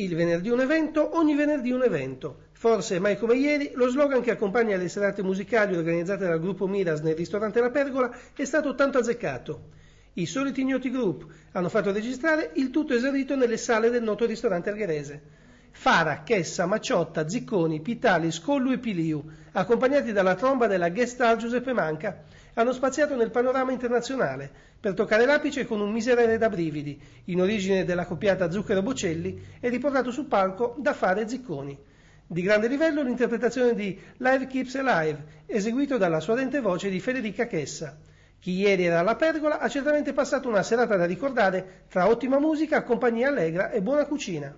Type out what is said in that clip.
Il venerdì un evento, ogni venerdì un evento. Forse mai come ieri, lo slogan che accompagna le serate musicali organizzate dal gruppo Miras nel ristorante La Pergola è stato tanto azzeccato. I soliti ignoti group hanno fatto registrare il tutto esaurito nelle sale del noto ristorante algherese. Fara, Chessa, Maciotta, Zicconi, Pitali, Scollu e Piliu, accompagnati dalla tromba della guest star Giuseppe Manca, hanno spaziato nel panorama internazionale per toccare l'apice con un miserere da brividi, in origine della copiata Zucchero Bocelli e riportato sul palco da Fara e Zicconi. Di grande livello l'interpretazione di Live Keeps Alive, eseguito dalla sua dente voce di Federica Chessa. Chi ieri era alla pergola ha certamente passato una serata da ricordare tra ottima musica, compagnia allegra e buona cucina.